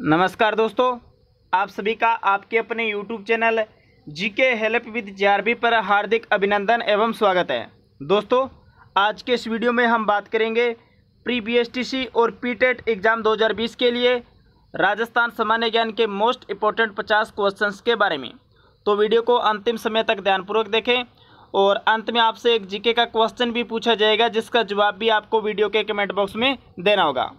नमस्कार दोस्तों आप सभी का आपके अपने यूट्यूब चैनल जी के हेल्प विद जे पर हार्दिक अभिनंदन एवं स्वागत है दोस्तों आज के इस वीडियो में हम बात करेंगे प्री बी और पीटेट एग्ज़ाम 2020 के लिए राजस्थान सामान्य ज्ञान के मोस्ट इंपॉर्टेंट 50 क्वेश्चंस के बारे में तो वीडियो को अंतिम समय तक ध्यानपूर्वक देखें और अंत में आपसे एक जीके का क्वेश्चन भी पूछा जाएगा जिसका जवाब भी आपको वीडियो के कमेंट बॉक्स में देना होगा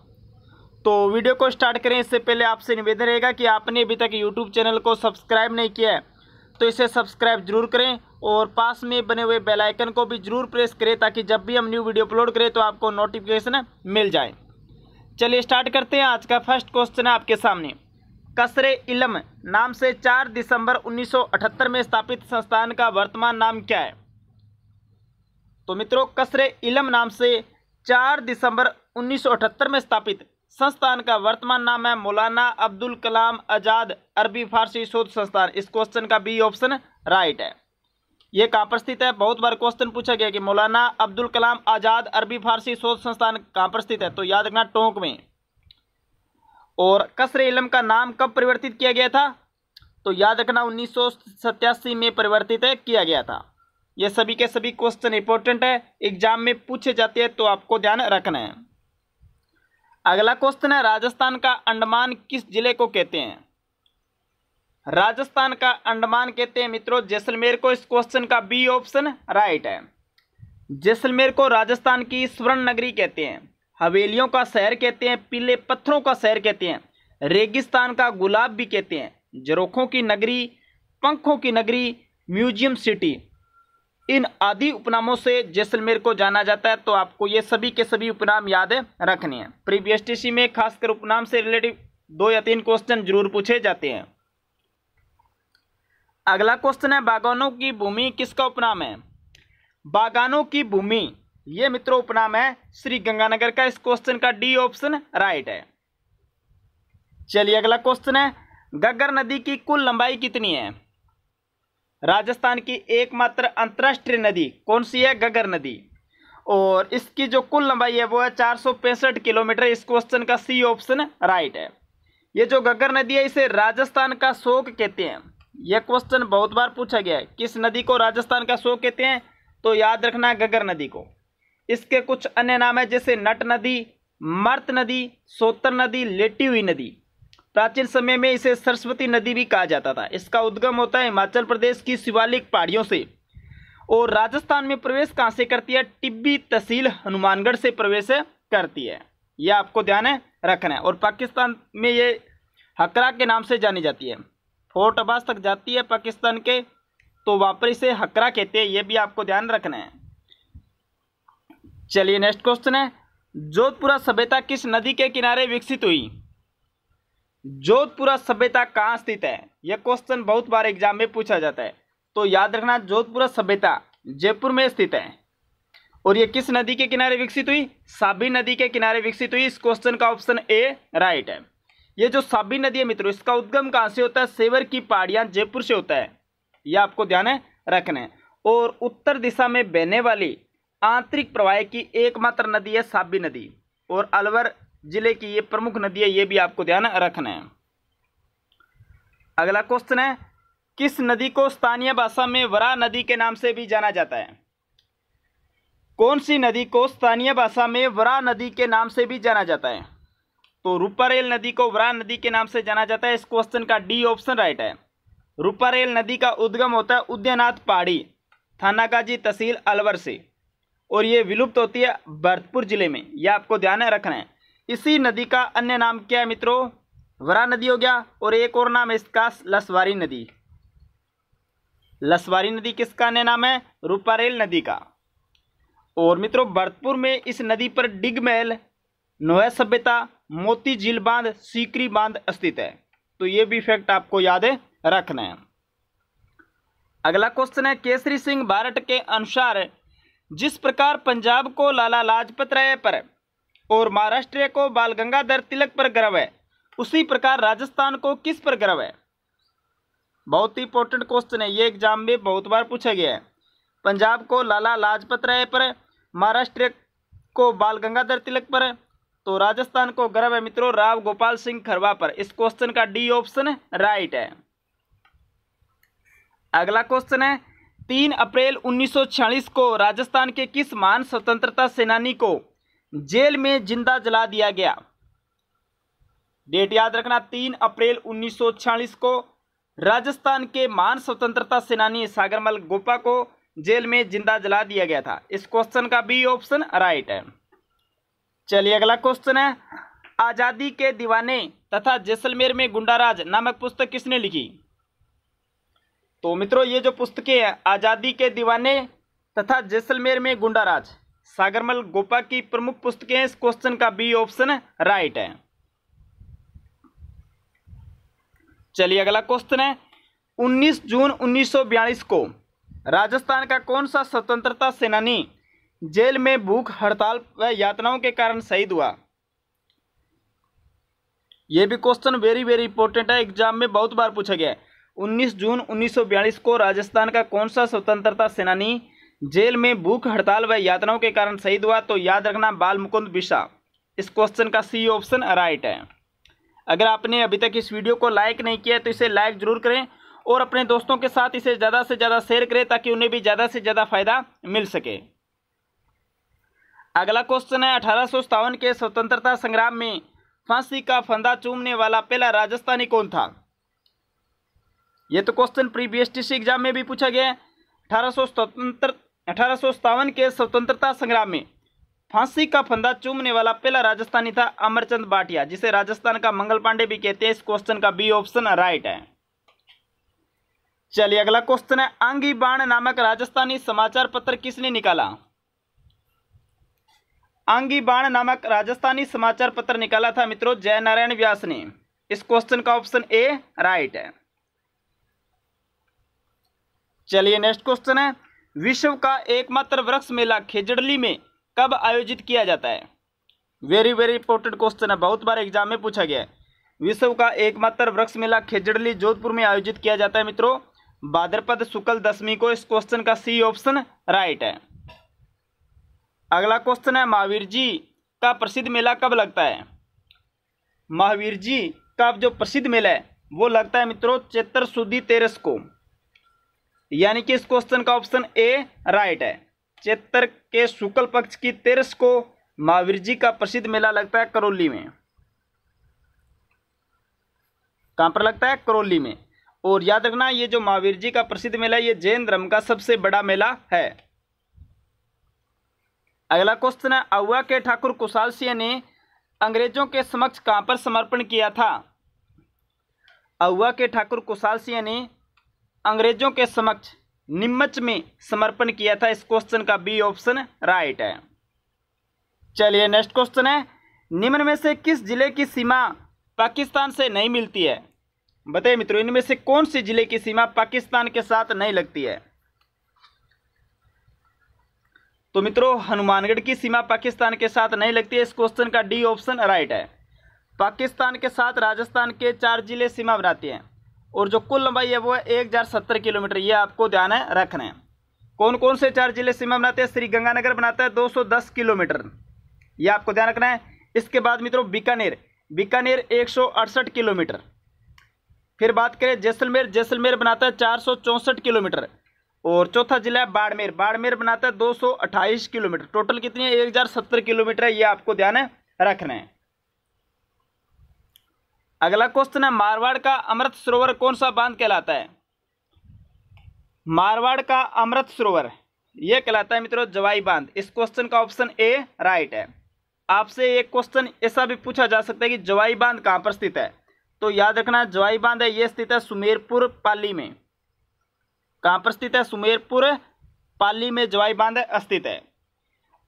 तो वीडियो को स्टार्ट करें इससे पहले आपसे निवेदन रहेगा कि आपने अभी तक यूट्यूब चैनल को सब्सक्राइब नहीं किया है तो इसे सब्सक्राइब जरूर करें और पास में बने हुए बेल आइकन को भी जरूर प्रेस करें ताकि जब भी हम न्यू वीडियो अपलोड करें तो आपको नोटिफिकेशन मिल जाए चलिए स्टार्ट करते हैं आज का फर्स्ट क्वेश्चन है आपके सामने कसर इलम नाम से 4 दिसंबर 1978 में स्थापित संस्थान का वर्तमान नाम क्या है तो मित्रों कसर इलम नाम से चार दिसंबर उन्नीस में स्थापित संस्थान का वर्तमान नाम है मौलाना अब्दुल कलाम आज़ाद अरबी फारसी शोध संस्थान इस क्वेश्चन का बी ऑप्शन राइट है ये कहाँ पर स्थित है बहुत बार क्वेश्चन पूछा गया कि मौलाना अब्दुल कलाम आज़ाद अरबी फारसी शोध संस्थान कहाँ पर स्थित है तो याद रखना टोंक में और कसर इलम का नाम कब परिवर्तित किया गया था तो याद रखना उन्नीस में परिवर्तित किया गया था ये सभी के सभी क्वेश्चन इंपॉर्टेंट है एग्जाम में पूछे जाते हैं तो आपको ध्यान रखना है अगला क्वेश्चन है राजस्थान का अंडमान किस जिले को कहते हैं राजस्थान का अंडमान कहते हैं मित्रों जैसलमेर को इस क्वेश्चन का बी ऑप्शन राइट है जैसलमेर को राजस्थान की स्वर्ण नगरी कहते हैं हवेलियों का शहर कहते हैं पीले पत्थरों का शहर कहते हैं रेगिस्तान का गुलाब भी कहते हैं जरोखों की नगरी पंखों की नगरी म्यूजियम सिटी इन आदि उपनामों से जैसलमेर को जाना जाता है तो आपको ये सभी के सभी उपनाम याद रखने हैं प्रीवियस टी में खासकर उपनाम से रिलेटिव दो या तीन क्वेश्चन जरूर पूछे जाते हैं अगला क्वेश्चन है बागानों की भूमि किसका उपनाम है बागानों की भूमि ये मित्रों उपनाम है श्री गंगानगर का इस क्वेश्चन का डी ऑप्शन राइट है चलिए अगला क्वेश्चन है गगर नदी की कुल लंबाई कितनी है राजस्थान की एकमात्र अंतर्राष्ट्रीय नदी कौन सी है गगर नदी और इसकी जो कुल लंबाई है वो है चार किलोमीटर इस क्वेश्चन का सी ऑप्शन राइट है ये जो गगर नदी है इसे राजस्थान का शोक कहते हैं यह क्वेश्चन बहुत बार पूछा गया है किस नदी को राजस्थान का शोक कहते हैं तो याद रखना गगर नदी को इसके कुछ अन्य नाम है जैसे नट नदी मर्त नदी सोतर नदी लेटी हुई नदी प्राचीन समय में इसे सरस्वती नदी भी कहा जाता था इसका उद्गम होता है हिमाचल प्रदेश की शिवालिक पहाड़ियों से और राजस्थान में प्रवेश कहाँ से करती है टिब्बी तहसील हनुमानगढ़ से प्रवेश करती है यह आपको ध्यान है रखना है और पाकिस्तान में ये हकरा के नाम से जानी जाती है फोर्ट अब्बास तक जाती है पाकिस्तान के तो वापरी से इसे हकरा कहते हैं ये भी आपको ध्यान रखना है चलिए नेक्स्ट क्वेश्चन है जोधपुरा सभ्यता किस नदी के किनारे विकसित हुई जोधपुरा सभ्यता कहाँ स्थित है यह क्वेश्चन बहुत बार एग्जाम में पूछा जाता है तो याद रखना जोधपुरा सभ्यता जयपुर में स्थित है और यह किस नदी के किनारे विकसित हुई साबी नदी के किनारे विकसित हुई इस क्वेश्चन का ऑप्शन ए राइट है ये जो साबी नदी है मित्रों इसका उद्गम कहाँ से होता है सेवर की पहाड़ियाँ जयपुर से होता है यह आपको ध्यान है रखना है और उत्तर दिशा में बहने वाली आंतरिक प्रवाह की एकमात्र नदी है साबी नदी और अलवर जिले की ये प्रमुख नदी है ये भी आपको ध्यान रखना है अगला क्वेश्चन है किस नदी को स्थानीय भाषा में वरा नदी के नाम से भी जाना जाता है कौन सी नदी को स्थानीय भाषा में वरा नदी के नाम से भी जाना जाता है तो रूपारेल नदी को वरा नदी के नाम से जाना जाता है इस क्वेश्चन का डी ऑप्शन राइट है रूपारेल नदी का उद्गम होता है उद्यनाथ पहाड़ी थानागाजी तहसील अलवर से और ये विलुप्त होती है भरतपुर जिले में यह आपको ध्यान रखना है इसी नदी का अन्य नाम क्या है मित्रों वरा नदी हो गया और एक और नाम है इसका लसवारी नदी लसवारी नदी किसका अन्य नाम है रूपारेल नदी का और मित्रों भरतपुर में इस नदी पर डिग महल नोया सभ्यता मोती झील बांध सीकरी बांध स्थित है तो ये भी फैक्ट आपको याद रखना है अगला क्वेश्चन है केसरी सिंह भारत के अनुसार जिस प्रकार पंजाब को लाला लाजपत राय पर और महाराष्ट्र को बाल गंगाधर तिलक पर गर्व है उसी प्रकार राजस्थान को किस पर गर्व है बहुत ही इंपॉर्टेंट क्वेश्चन है ये एग्जाम में बहुत बार पूछा गया है पंजाब को लाला लाजपत राय पर महाराष्ट्र को बाल गंगाधर तिलक पर तो राजस्थान को गर्व है मित्रों राव गोपाल सिंह खरवा पर इस क्वेश्चन का डी ऑप्शन राइट है अगला क्वेश्चन है तीन अप्रैल उन्नीस को राजस्थान के किस महान स्वतंत्रता सेनानी को जेल में जिंदा जला दिया गया डेट याद रखना तीन अप्रैल उन्नीस को राजस्थान के महान स्वतंत्रता सेनानी सागरमल गोपा को जेल में जिंदा जला दिया गया था इस क्वेश्चन का बी ऑप्शन राइट है चलिए अगला क्वेश्चन है आज़ादी के दीवाने तथा जैसलमेर में गुंडाराज नामक पुस्तक किसने लिखी तो मित्रों ये जो पुस्तकें हैं आज़ादी के दीवाने तथा जैसलमेर में गुंडाराज सागरमल गोपा की प्रमुख पुस्तकें इस क्वेश्चन का बी ऑप्शन राइट है चलिए अगला क्वेश्चन है 19 जून 1942 को राजस्थान का कौन सा स्वतंत्रता सेनानी जेल में भूख हड़ताल व यातनाओं के कारण शहीद हुआ यह भी क्वेश्चन वेरी वेरी इंपॉर्टेंट है एग्जाम में बहुत बार पूछा गया है 19 जून 1942 को राजस्थान का कौन सा स्वतंत्रता सेनानी जेल में भूख हड़ताल व यात्राओं के कारण शहीद हुआ तो याद रखना बाल मुकुंद बिशा इस क्वेश्चन का सी ऑप्शन राइट है अगर आपने अभी तक इस वीडियो को लाइक नहीं किया तो इसे लाइक जरूर करें और अपने दोस्तों के साथ इसे ज़्यादा से ज़्यादा शेयर करें ताकि उन्हें भी ज़्यादा से ज़्यादा फायदा मिल सके अगला क्वेश्चन है अठारह के स्वतंत्रता संग्राम में फांसी का फंदा चूमने वाला पहला राजस्थानी कौन था यह तो क्वेश्चन प्री बी एग्जाम में भी पूछा गया है अठारह अठारह के स्वतंत्रता संग्राम में फांसी का फंदा चूमने वाला पहला राजस्थानी था अमरचंद बाटिया जिसे राजस्थान का मंगल पांडे भी कहते हैं इस क्वेश्चन का बी ऑप्शन राइट है चलिए अगला क्वेश्चन है आंगी बाण नामक राजस्थानी समाचार पत्र किसने निकाला आंगी बाण नामक राजस्थानी समाचार पत्र निकाला था मित्रों जयनारायण व्यास ने इस क्वेश्चन का ऑप्शन ए राइट है चलिए नेक्स्ट क्वेश्चन है विश्व का एकमात्र वृक्ष मेला खेजड़ली में कब आयोजित किया जाता है वेरी वेरी इंपॉर्टेंट क्वेश्चन है बहुत बार एग्जाम में पूछा गया है विश्व का एकमात्र वृक्ष मेला खेजड़ली जोधपुर में आयोजित किया जाता है मित्रों भाद्रपद शुक्ल दशमी को इस क्वेश्चन का सी ऑप्शन राइट है अगला क्वेश्चन है महावीर जी का प्रसिद्ध मेला कब लगता है महावीर जी का जो प्रसिद्ध मेला है वो लगता है मित्रों चैत्र सुदी तेरस को यानी कि इस क्वेश्चन का ऑप्शन ए राइट है चेतर के शुक्ल पक्ष की तेरस को महावीर जी का प्रसिद्ध मेला लगता है करौली में कहां पर लगता है करौली में और याद रखना ये जो महावीर जी का प्रसिद्ध मेला ये जैन धर्म का सबसे बड़ा मेला है अगला क्वेश्चन है अवा के ठाकुर कुशाल सिंह ने अंग्रेजों के समक्ष कहां पर समर्पण किया था अहुआ के ठाकुर कुशाल सिंह ने अंग्रेजों के समक्ष निम्मच में समर्पण किया था इस क्वेश्चन का बी ऑप्शन राइट है चलिए नेक्स्ट क्वेश्चन है निम्न में से किस जिले की सीमा पाकिस्तान से नहीं मिलती है बताइए मित्रों इनमें से कौन सी जिले की सीमा पाकिस्तान के साथ नहीं लगती है तो मित्रों हनुमानगढ़ की सीमा पाकिस्तान के साथ नहीं लगती है इस क्वेश्चन का डी ऑप्शन राइट है पाकिस्तान के साथ राजस्थान के चार जिले सीमा बनाती हैं और जो कुल लंबाई है वो है एक हज़ार सत्तर किलोमीटर ये आपको ध्यान है रखना है कौन कौन से चार जिले सीमा बनाते हैं श्री गंगानगर बनाता है 210 किलोमीटर ये आपको ध्यान रखना है इसके बाद मित्रों बीकानेर बीकानेर एक किलोमीटर फिर बात करें जैसलमेर जैसलमेर बनाता है चार किलोमीटर और चौथा जिला है बाड़मेर बाड़मेर बनाता है 228 किलोमीटर टोटल कितनी है सत्तर किलोमीटर है ये आपको ध्यान रखना है अगला क्वेश्चन है मारवाड़ का अमृत सरोवर कौन सा बांध कहलाता है मारवाड़ का अमृत सरोवर यह कहलाता है मित्रों जवाई बांध इस क्वेश्चन का ऑप्शन ए राइट है आपसे एक क्वेश्चन ऐसा भी पूछा जा सकता है कि जवाई बांध कहाँ पर स्थित है तो याद रखना जवाई बांध है यह स्थित है सुमेरपुर पाली में कहाँ पर स्थित है सुमेरपुर पाली में जवाई बांध स्थित है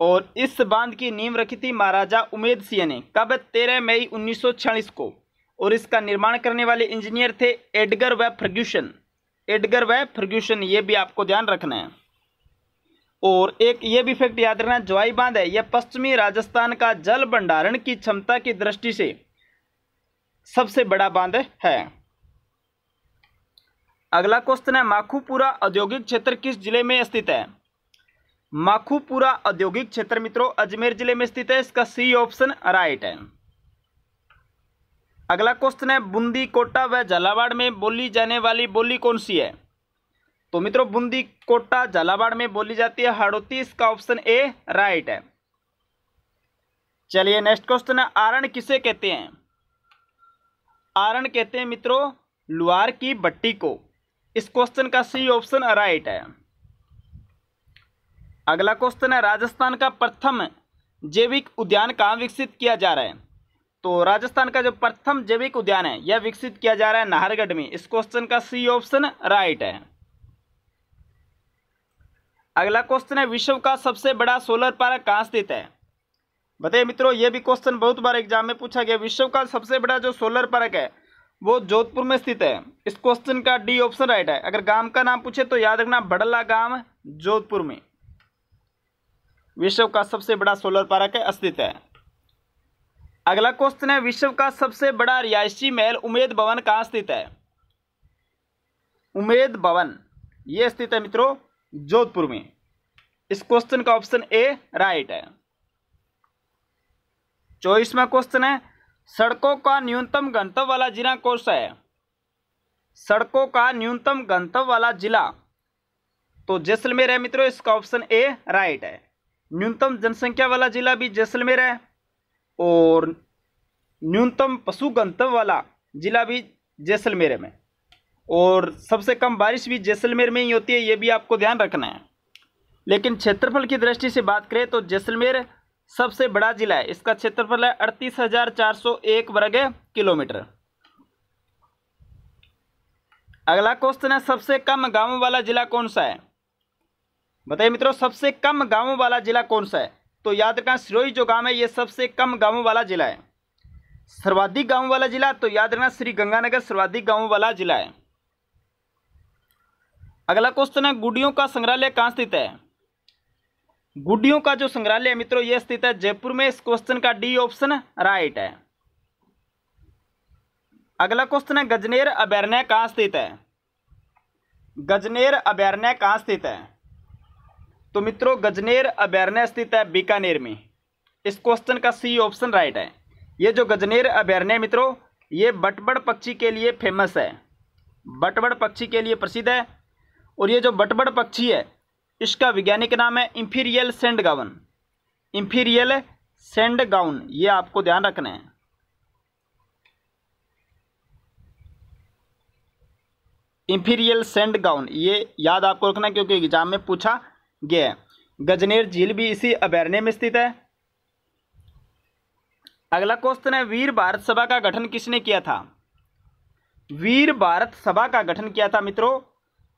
और इस बांध की नींव रखी थी महाराजा उमेद सिंह ने कब तेरह मई उन्नीस को और इसका निर्माण करने वाले इंजीनियर थे एडगर व फर्ग्यूशन एडगर व फर्ग्यूशन ये भी आपको ध्यान रखना है और एक ये भी फैक्ट याद रखना ज्वाई बांध है यह पश्चिमी राजस्थान का जल भंडारण की क्षमता की दृष्टि से सबसे बड़ा बांध है अगला क्वेश्चन है माखूपुरा औद्योगिक क्षेत्र किस जिले में स्थित है माखूपुरा औद्योगिक क्षेत्र मित्रों अजमेर जिले में स्थित है इसका सी ऑप्शन राइट है अगला क्वेश्चन है बूंदी कोटा व झालावाड़ में बोली जाने वाली बोली कौन सी है तो मित्रों बूंदी कोटा झालावाड़ में बोली जाती है हड़ोती इसका ऑप्शन ए राइट है चलिए नेक्स्ट क्वेश्चन है आरण किसे कहते हैं आरण कहते हैं मित्रों लुहार की बट्टी को इस क्वेश्चन का सही ऑप्शन राइट है अगला क्वेश्चन है राजस्थान का प्रथम जैविक उद्यान कहाँ विकसित किया जा रहा है तो राजस्थान का जो प्रथम जैविक उद्यान है यह विकसित किया जा रहा है नाहरगढ़ में इस क्वेश्चन का सी ऑप्शन राइट है अगला क्वेश्चन है विश्व का सबसे बड़ा सोलर पार्क कहाँ स्थित है बताइए मित्रों यह भी क्वेश्चन बहुत बार एग्जाम में पूछा गया विश्व का सबसे बड़ा जो सोलर पार्क है वो जोधपुर में स्थित है इस क्वेश्चन का डी ऑप्शन राइट है अगर गांव का नाम पूछे तो याद रखना बड़ला गांव जोधपुर में विश्व का सबसे बड़ा सोलर पार्क है स्थित है अगला क्वेश्चन है विश्व का सबसे बड़ा रिहायशी महल उमेद भवन कहाँ स्थित है उमेद भवन ये स्थित है मित्रों जोधपुर में इस क्वेश्चन का ऑप्शन ए राइट है चौबीसवा क्वेश्चन है सड़कों का न्यूनतम गंतव्य वाला जिला कौन सा है सड़कों का न्यूनतम गंतव्य वाला जिला तो जैसलमेर है मित्रों इसका ऑप्शन ए राइट है न्यूनतम जनसंख्या वाला जिला भी जैसलमेर है और न्यूनतम पशु गंतव्य वाला ज़िला भी जैसलमेर में और सबसे कम बारिश भी जैसलमेर में ही होती है ये भी आपको ध्यान रखना है लेकिन क्षेत्रफल की दृष्टि से बात करें तो जैसलमेर सबसे बड़ा जिला है इसका क्षेत्रफल है अड़तीस हजार चार सौ एक वर्ग किलोमीटर अगला क्वेश्चन है सबसे कम गाँव वाला जिला कौन सा है बताइए मित्रों सबसे कम गाँव वाला जिला कौन सा है तो याद रखना सिरोही जो गांव है ये सबसे कम गांवों वाला जिला है सर्वाधिक गांव वाला जिला तो याद रखना श्री गंगानगर सर्वाधिक गांव वाला जिला है अगला क्वेश्चन है गुडियों का संग्रहालय कहाँ स्थित है गुडियों का जो संग्रहालय मित्रों यह स्थित है जयपुर में इस क्वेश्चन का डी ऑप्शन राइट है अगला क्वेश्चन है गजनेर अभ्यारण्य कहाँ स्थित है गजनेर अभ्यारण्य कहाँ स्थित है तो मित्रों गजनेर अभ्यारण्य स्थित है बीकानेर में इस क्वेश्चन का सी ऑप्शन राइट है ये जो गजनेर अभ्यारण्य मित्रों ये बटबड़ पक्षी के लिए फेमस है बटबड़ पक्षी के लिए प्रसिद्ध है और ये जो बटबड़ पक्षी है इसका वैज्ञानिक नाम है इम्फीरियल सेंड गावन इम्फीरियल सेंड गाउन ये आपको ध्यान रखना है इम्फीरियल सेंड गाउन ये याद आपको रखना है क्योंकि एग्जाम में पूछा गया गजनेर झील भी इसी अभ्यारण्य में स्थित है अगला क्वेश्चन है वीर भारत सभा का गठन किसने किया था वीर भारत सभा का गठन किया था मित्रों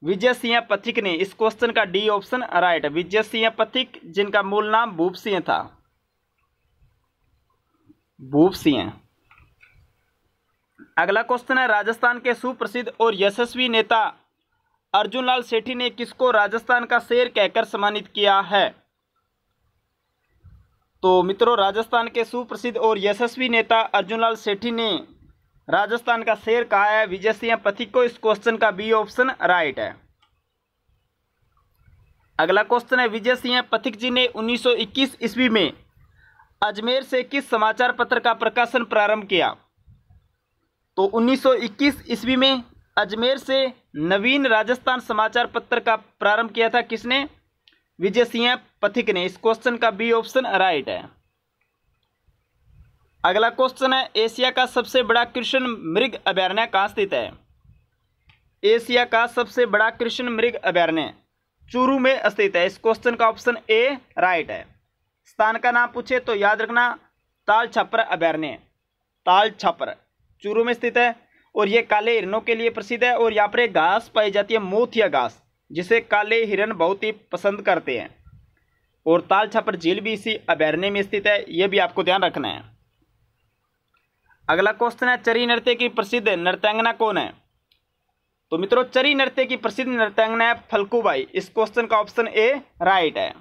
विजय सिंह पथिक ने इस क्वेश्चन का D option right Vijay Singh Pathik जिनका मूल नाम भूप सिंह था भूप सिंह अगला क्वेश्चन है राजस्थान के सुप्रसिद्ध और यशस्वी नेता अर्जुन लाल सेठी ने किसको राजस्थान का शेर कहकर सम्मानित किया है तो मित्रों राजस्थान के सुप्रसिद्ध और यशस्वी नेता अर्जुन लाल सेठी ने राजस्थान का शेर कहा है विजय सिंह पथिक को इस क्वेश्चन का बी ऑप्शन राइट है अगला क्वेश्चन है विजय सिंह पथिक जी ने 1921 ईस्वी में अजमेर से किस समाचार पत्र का प्रकाशन प्रारंभ किया तो 1921 ईस्वी में अजमेर से नवीन राजस्थान समाचार पत्र का प्रारंभ किया था किसने विजय सिंह पथिक ने इस क्वेश्चन का बी ऑप्शन राइट है अगला क्वेश्चन है एशिया का सबसे बड़ा कृष्ण मृग अभ्यारण्य कहाँ स्थित है एशिया का सबसे बड़ा कृष्ण मृग अभ्यारण्य चूरू में स्थित है इस क्वेश्चन का ऑप्शन ए राइट है स्थान का नाम पूछे तो याद रखना ताल छपर अभ्यारण्य ताल छपर चूरू में स्थित है और ये काले हिरणों के लिए प्रसिद्ध है और यहाँ पर एक घास पाई जाती है मोथिया घास जिसे काले हिरण बहुत ही पसंद करते हैं और ताल छापर झील भी इसी अभ्यारण्य में स्थित है ये भी आपको ध्यान रखना है अगला क्वेश्चन है चरी नृत्य की प्रसिद्ध नृत्यांगना कौन है तो मित्रों चरी नृत्य की प्रसिद्ध नृत्यांगना है फलकूबाई इस क्वेश्चन का ऑप्शन ए राइट है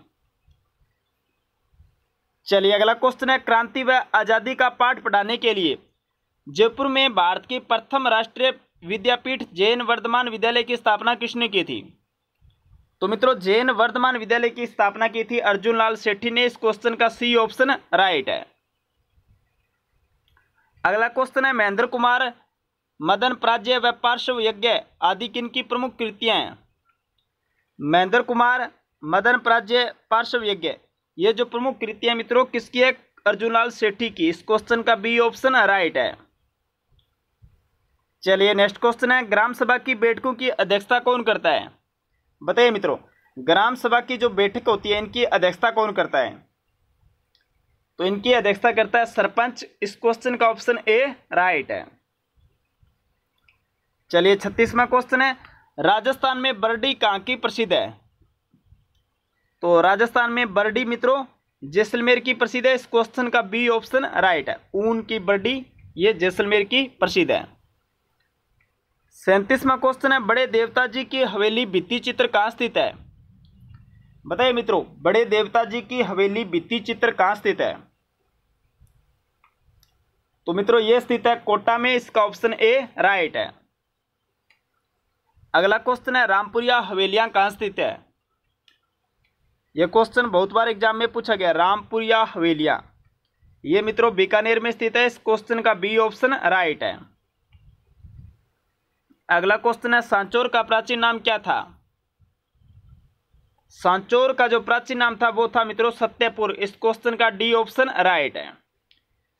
चलिए अगला क्वेश्चन है क्रांति व आज़ादी का पाठ पढ़ाने के लिए जयपुर में भारत की प्रथम राष्ट्रीय विद्यापीठ जैन वर्धमान विद्यालय की स्थापना किसने की थी तो मित्रों जैन वर्धमान विद्यालय की स्थापना की थी अर्जुन लाल सेठी ने इस क्वेश्चन का सी ऑप्शन राइट है अगला क्वेश्चन है महेंद्र कुमार मदन प्राज्य व पार्श्व यज्ञ आदि किन की प्रमुख कृतियां हैं महेंद्र कुमार मदन प्राज्य पार्श्व यज्ञ ये जो प्रमुख कृतियां मित्रों किसकी है अर्जुन लाल सेठी की इस क्वेश्चन का बी ऑप्शन राइट है चलिए नेक्स्ट क्वेश्चन है ग्राम सभा की बैठकों की अध्यक्षता कौन करता है बताइए मित्रों ग्राम सभा की जो बैठक होती है इनकी अध्यक्षता कौन करता है तो इनकी अध्यक्षता करता है सरपंच इस क्वेश्चन का ऑप्शन ए राइट है चलिए छत्तीसवा क्वेश्चन है राजस्थान में बर्डी कहाँ की प्रसिद्ध है तो राजस्थान में बर्डी मित्रों जैसलमेर की प्रसिद्ध है इस क्वेश्चन का बी ऑप्शन राइट है ऊन की बर्डी ये जैसलमेर की प्रसिद्ध है सैंतीसवा क्वेश्चन है बड़े देवता जी की हवेली भित्ति चित्र कहाँ स्थित है बताइए मित्रों बड़े देवता जी की हवेली भित्ति चित्र कहाँ स्थित है तो मित्रों ये स्थित है कोटा में इसका ऑप्शन ए राइट है अगला क्वेश्चन है रामपुरिया हवेलियां कहाँ स्थित है यह क्वेश्चन बहुत बार एग्जाम में पूछा गया रामपुरिया हवेलियां ये मित्रों बीकानेर में स्थित है इस क्वेश्चन का बी ऑप्शन राइट है अगला क्वेश्चन है सांचोर का प्राचीन नाम क्या था सांचोर का जो प्राचीन नाम था वो था मित्रों सत्यपुर इस क्वेश्चन का डी ऑप्शन राइट है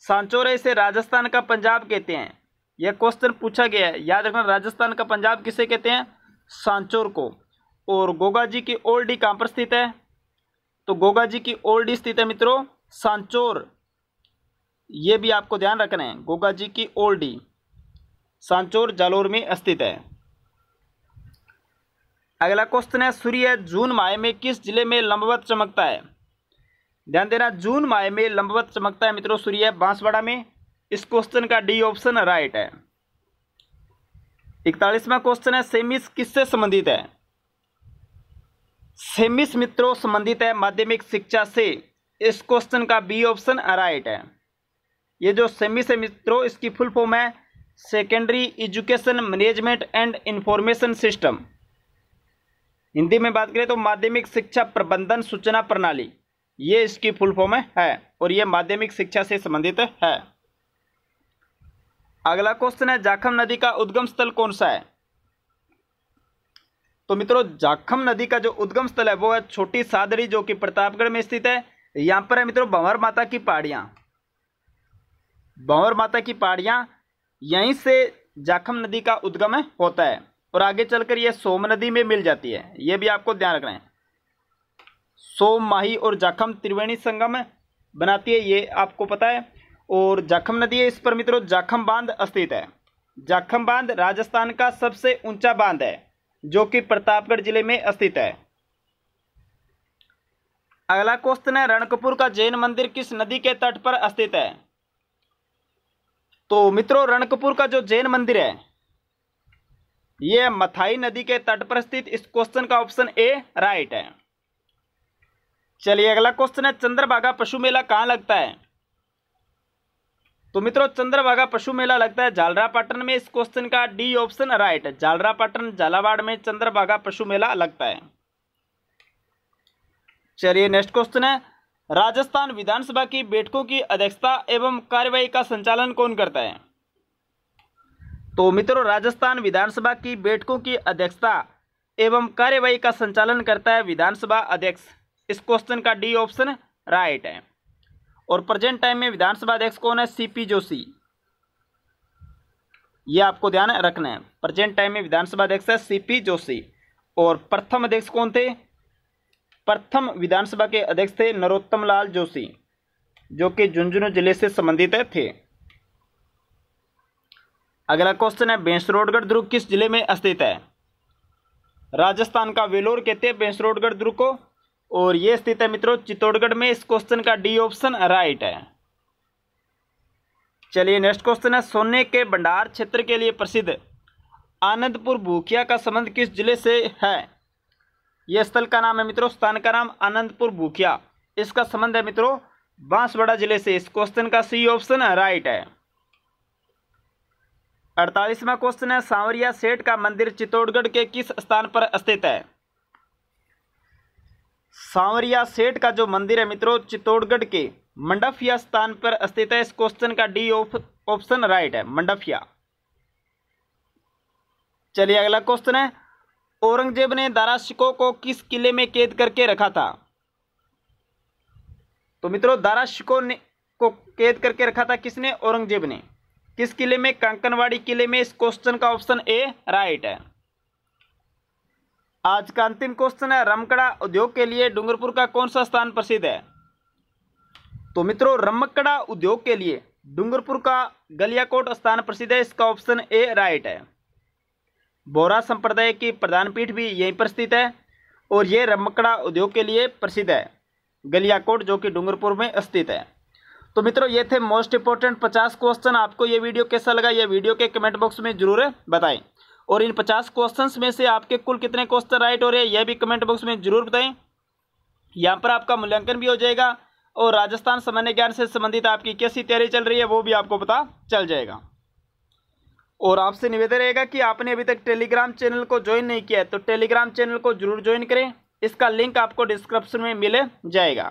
सांचोर है इसे राजस्थान का पंजाब कहते हैं यह क्वेश्चन पूछा गया है याद रखना राजस्थान का पंजाब किसे कहते हैं सांचोर को और गोगा जी की ओल्डी कहाँ पर स्थित है तो गोगा जी की ओल्डी स्थित है मित्रों सांचोर ये भी आपको ध्यान रखना है गोगा जी की ओल्डी सांचोर जालोर में स्थित है अगला क्वेश्चन है सूर्य जून माह में किस जिले में लंबवत चमकता है ध्यान देना जून माह में लंबवत चमकता है मित्रों सूर्य बांसवाड़ा में इस क्वेश्चन का डी ऑप्शन राइट है इकतालीसवा क्वेश्चन है सेमिस किससे संबंधित है सेमिस मित्रों संबंधित है माध्यमिक शिक्षा से इस क्वेश्चन का बी ऑप्शन राइट है ये जो सेमिस है मित्रों इसकी फुल फॉर्म है secondary education management and information system Hindi में बात करें तो माध्यमिक शिक्षा प्रबंधन सूचना प्रणाली ये इसकी फुल फॉर्म है और ये माध्यमिक शिक्षा से संबंधित है अगला क्वेश्चन है जाखम नदी का उद्गम स्थल कौन सा है तो मित्रों जाखम नदी का जो उद्गम स्थल है वो है छोटी सादरी जो कि प्रतापगढ़ में स्थित है यहां पर है मित्रों भंवर माता की पहाड़ियां भंवर माता की पहाड़ियां यहीं से जाखम नदी का उद्गम होता है और आगे चलकर यह सोम नदी में मिल जाती है यह भी आपको ध्यान रखना है सोम माही और जाखम त्रिवेणी संगम बनाती है ये आपको पता है और जाखम नदी है इस पर मित्रों जाखम बांध स्थित है जाखम बांध राजस्थान का सबसे ऊंचा बांध है जो कि प्रतापगढ़ जिले में स्थित है अगला क्वेश्चन है रणकपुर का जैन मंदिर किस नदी के तट पर स्थित है तो मित्रों रणकपुर का जो जैन मंदिर है यह मथाई नदी के तट पर स्थित इस क्वेश्चन का ऑप्शन ए राइट है चलिए अगला क्वेश्चन है चंद्रभागा पशु मेला कहाँ लगता है तो मित्रों चंद्रभागा पशु मेला लगता है जालरापाटन में इस क्वेश्चन का डी ऑप्शन राइट है जालरापाटन झालावाड़ में चंद्रभागा पशु मेला लगता है चलिए नेक्स्ट क्वेश्चन है राजस्थान विधानसभा की बैठकों की अध्यक्षता एवं कार्यवाही का संचालन कौन करता है तो मित्रों राजस्थान विधानसभा की बैठकों की अध्यक्षता एवं कार्यवाही का संचालन करता है विधानसभा अध्यक्ष इस क्वेश्चन का डी ऑप्शन राइट है और प्रेजेंट टाइम में विधानसभा अध्यक्ष कौन है सीपी जोशी ये आपको ध्यान रखना है प्रेजेंट टाइम में विधानसभा अध्यक्ष है सीपी जोशी और प्रथम अध्यक्ष कौन थे प्रथम विधानसभा के अध्यक्ष थे नरोत्तम लाल जोशी जो कि झुंझुनू जिले से संबंधित थे अगला क्वेश्चन है बेंसरोडगढ़ दुर्ग किस जिले में स्थित है राजस्थान का वेलोर कहते हैं बेंसरोडगढ़ दुर्ग को और यह स्थित है मित्रों चित्तौड़गढ़ में इस क्वेश्चन का डी ऑप्शन राइट है चलिए नेक्स्ट क्वेश्चन है सोने के भंडार क्षेत्र के लिए प्रसिद्ध आनंदपुर भूखिया का संबंध किस जिले से है ये स्थल का नाम है मित्रों स्थान का नाम आनंदपुर भूखिया इसका संबंध है मित्रों बांसवाड़ा जिले से इस क्वेश्चन का सी ऑप्शन राइट है अड़तालीसवा क्वेश्चन है सांवरिया सेठ का मंदिर चित्तौड़गढ़ के किस स्थान पर स्थित है सांवरिया सेठ का जो मंदिर है मित्रों चित्तौड़गढ़ के मंडफिया स्थान पर स्थित है इस क्वेश्चन का डी ऑप्शन राइट है मंडफिया चलिए अगला क्वेश्चन है औरंगजेब ने दारा शिकोह को किस किले में कैद करके रखा था तो मित्रों दारा शिकोह ने को कैद करके रखा था किसने औरंगजेब ने किस किले में कंकनवाड़ी किले में इस क्वेश्चन का ऑप्शन ए राइट है आज का अंतिम क्वेश्चन है रमकड़ा उद्योग के लिए डूंगरपुर का कौन सा स्थान प्रसिद्ध है तो मित्रों रमकड़ा उद्योग के लिए डूंगरपुर का गलियाकोट स्थान प्रसिद्ध है इसका ऑप्शन ए राइट है बोरा संप्रदाय की प्रधान पीठ भी यहीं पर स्थित है और ये रमकड़ा उद्योग के लिए प्रसिद्ध है गलियाकोट जो कि डूंगरपुर में स्थित है तो मित्रों ये थे मोस्ट इंपॉर्टेंट पचास क्वेश्चन आपको ये वीडियो कैसा लगा ये वीडियो के कमेंट बॉक्स में जरूर बताएं और इन पचास क्वेश्चन में से आपके कुल कितने क्वेश्चन राइट हो रहे हैं यह भी कमेंट बॉक्स में जरूर बताएं यहाँ पर आपका मूल्यांकन भी हो जाएगा और राजस्थान सामान्य ज्ञान से संबंधित आपकी कैसी तैयारी चल रही है वो भी आपको पता चल जाएगा और आपसे निवेदन रहेगा कि आपने अभी तक टेलीग्राम चैनल को ज्वाइन नहीं किया है तो टेलीग्राम चैनल को जरूर ज्वाइन करें इसका लिंक आपको डिस्क्रिप्शन में मिले जाएगा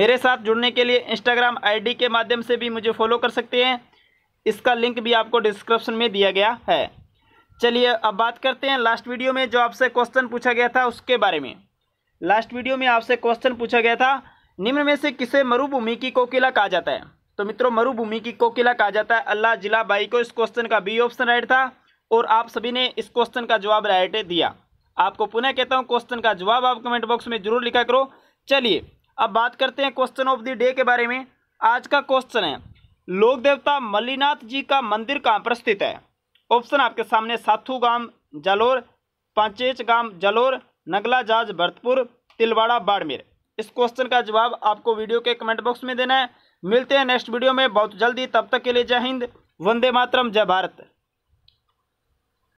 मेरे साथ जुड़ने के लिए इंस्टाग्राम आईडी के माध्यम से भी मुझे फॉलो कर सकते हैं इसका लिंक भी आपको डिस्क्रिप्शन में दिया गया है चलिए अब बात करते हैं लास्ट वीडियो में जो आपसे क्वेश्चन पूछा गया था उसके बारे में लास्ट वीडियो में आपसे क्वेश्चन पूछा गया था निम्न में से किसे मरुभूमि की कोकिला कहा जाता है तो मित्रों मरुभूमि की कोकिला कहा जाता है अल्लाह जिला बाई को इस क्वेश्चन का बी ऑप्शन राइट था और आप सभी ने इस क्वेश्चन का जवाब राइट दिया आपको पुनः कहता हूँ क्वेश्चन का जवाब आप कमेंट बॉक्स में जरूर लिखा करो चलिए अब बात करते हैं क्वेश्चन ऑफ द डे के बारे में आज का क्वेश्चन है लोक देवता मल्लीनाथ जी का मंदिर कहाँ पर स्थित है ऑप्शन आपके सामने साथू गांव जालोर पांचेच गांव जालोर नगला जाज भरतपुर तिलवाड़ा बाड़मेर इस क्वेश्चन का जवाब आपको वीडियो के कमेंट बॉक्स में देना है मिलते हैं नेक्स्ट वीडियो में बहुत जल्दी तब तक के लिए जय हिंद वंदे मातरम जय भारत